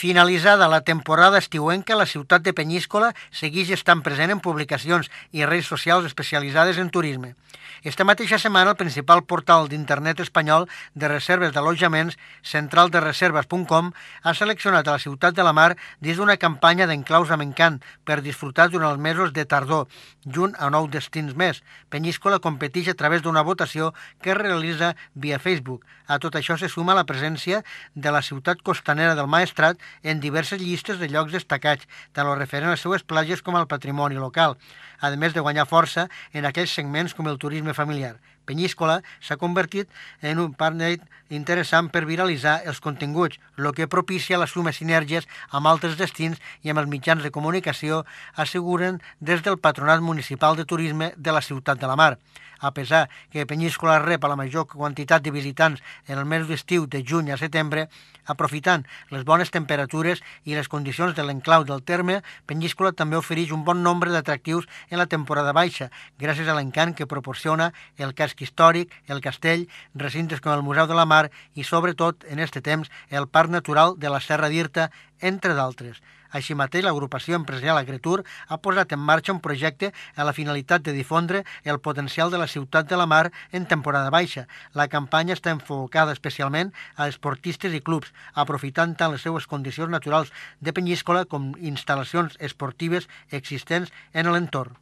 Finalitzada la temporada estiuenca, la ciutat de Penyíscola segueix estant present en publicacions i redes socials especialitzades en turisme. Esta mateixa setmana, el principal portal d'internet espanyol de reserves d'allotjaments, centraldereserves.com, ha seleccionat a la ciutat de la Mar dins d'una campanya d'enclaus amb encant per disfrutar durant els mesos de tardor, junt a nou destins més. Penyíscola competeix a través d'una votació que es realitza via Facebook. A tot això se suma la presència de la ciutat costanera del Maestrat en diverses llistes de llocs destacats, tant el referent a les seues platges com al patrimoni local, a més de guanyar força en aquells segments com el turisme familiar. Penyíscola s'ha convertit en un partner interessant per viralitzar els continguts, el que propicia la suma sinergies amb altres destins i amb els mitjans de comunicació, asseguren des del Patronat Municipal de Turisme de la Ciutat de la Mar. A pesar que Penyíscola rep a la major quantitat de visitants en el mes d'estiu de juny a setembre, aprofitant les bones temperatures temperatures i les condicions de l'enclau del terme, Penyíscola també ofereix un bon nombre d'atractius en la temporada baixa, gràcies a l'encant que proporciona el casc històric, el castell, recintes com el Museu de la Mar i, sobretot, en este temps, el Parc Natural de la Serra d'Irta entre d'altres. Així mateix, l'agrupació empresarial Agritur ha posat en marxa un projecte a la finalitat de difondre el potencial de la ciutat de la mar en temporada baixa. La campanya està enfocada especialment a esportistes i clubs, aprofitant tant les seues condicions naturals de penyíscola com instal·lacions esportives existents en l'entorn.